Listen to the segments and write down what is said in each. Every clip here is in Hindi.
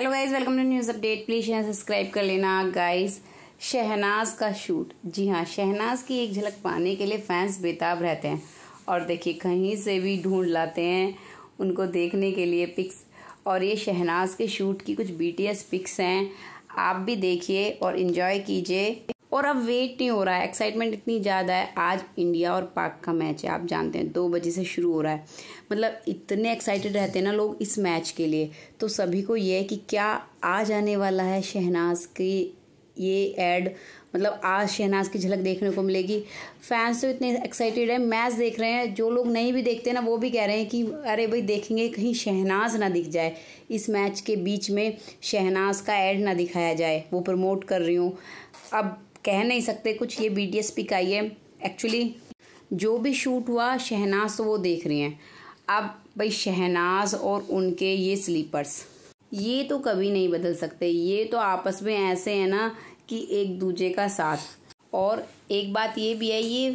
hello guys welcome to news update please यहाँ सब्सक्राइब कर लेना गाइज शहनाज का शूट जी हाँ शहनाज की एक झलक पाने के लिए फैंस बेताब रहते हैं और देखिए कहीं से भी ढूंढ लाते हैं उनको देखने के लिए पिक्स और ये शहनाज के शूट की कुछ बीटीएस पिक्स हैं आप भी देखिए और इन्जॉय कीजिए और अब वेट नहीं हो रहा है एक्साइटमेंट इतनी ज़्यादा है आज इंडिया और पाक का मैच है आप जानते हैं दो बजे से शुरू हो रहा है मतलब इतने एक्साइटेड रहते हैं ना लोग इस मैच के लिए तो सभी को ये है कि क्या आ जाने वाला है शहनाज की ये एड मतलब आज शहनाज की झलक देखने को मिलेगी फैंस तो इतने एक्साइटेड है मैच देख रहे हैं जो लोग नहीं भी देखते ना वो भी कह रहे हैं कि अरे भाई देखेंगे कहीं शहनाज ना दिख जाए इस मैच के बीच में शहनाज का ऐड ना दिखाया जाए वो प्रमोट कर रही हूँ अब कह नहीं सकते कुछ ये बी डी एस पी का ही है एक्चुअली जो भी शूट हुआ शहनाज तो वो देख रही हैं अब भाई शहनाज और उनके ये स्लीपर्स ये तो कभी नहीं बदल सकते ये तो आपस में ऐसे हैं ना कि एक दूजे का साथ और एक बात ये भी है ये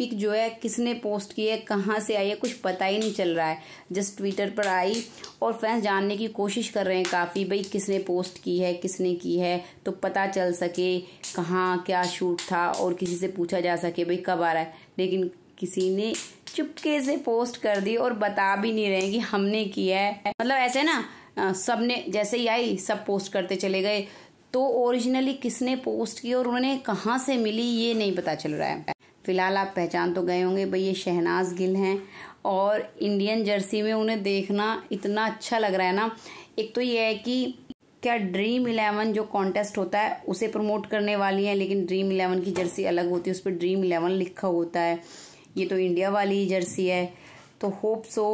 पिक जो है किसने पोस्ट की है कहाँ से आई है कुछ पता ही नहीं चल रहा है जस्ट ट्विटर पर आई और फैंस जानने की कोशिश कर रहे हैं काफ़ी भाई किसने पोस्ट की है किसने की है तो पता चल सके कहाँ क्या शूट था और किसी से पूछा जा सके भाई कब आ रहा है लेकिन किसी ने चुपके से पोस्ट कर दी और बता भी नहीं रहे कि हमने किया है मतलब ऐसे ना सब ने जैसे ही आई सब पोस्ट करते चले गए तो ओरिजिनली किसने पोस्ट की और उन्हें कहाँ से मिली ये नहीं पता चल रहा है फ़िलहाल आप पहचान तो गए होंगे भाई ये शहनाज गिल हैं और इंडियन जर्सी में उन्हें देखना इतना अच्छा लग रहा है ना एक तो ये है कि क्या ड्रीम इलेवन जो कॉन्टेस्ट होता है उसे प्रमोट करने वाली है लेकिन ड्रीम इलेवन की जर्सी अलग होती है उस पर ड्रीम इलेवन लिखा होता है ये तो इंडिया वाली जर्सी है तो होप सो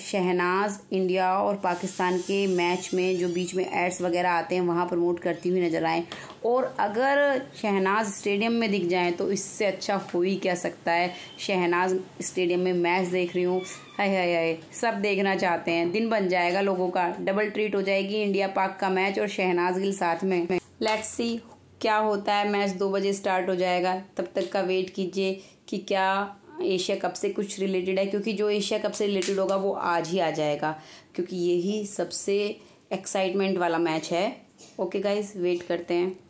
शहनाज इंडिया और पाकिस्तान के मैच में जो बीच में एड्स वगैरह आते हैं वहाँ प्रमोट करती हुई नज़र आए और अगर शहनाज स्टेडियम में दिख जाएँ तो इससे अच्छा हो ही क्या सकता है शहनाज स्टेडियम में मैच देख रही हूँ हाय हाय हाय सब देखना चाहते हैं दिन बन जाएगा लोगों का डबल ट्रीट हो जाएगी इंडिया पाक का मैच और शहनाज गिल साथ में लेट्स सी क्या होता है मैच दो बजे स्टार्ट हो जाएगा तब तक का वेट कीजिए कि क्या एशिया कप से कुछ रिलेटेड है क्योंकि जो एशिया कप से रिलेटेड होगा वो आज ही आ जाएगा क्योंकि यही सबसे एक्साइटमेंट वाला मैच है ओके गाइज वेट करते हैं